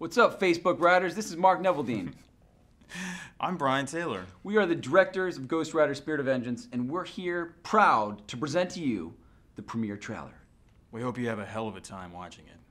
What's up, Facebook Riders? This is Mark Neveldine. I'm Brian Taylor. We are the directors of Ghost Rider Spirit of Vengeance, and we're here proud to present to you the premiere trailer. We hope you have a hell of a time watching it.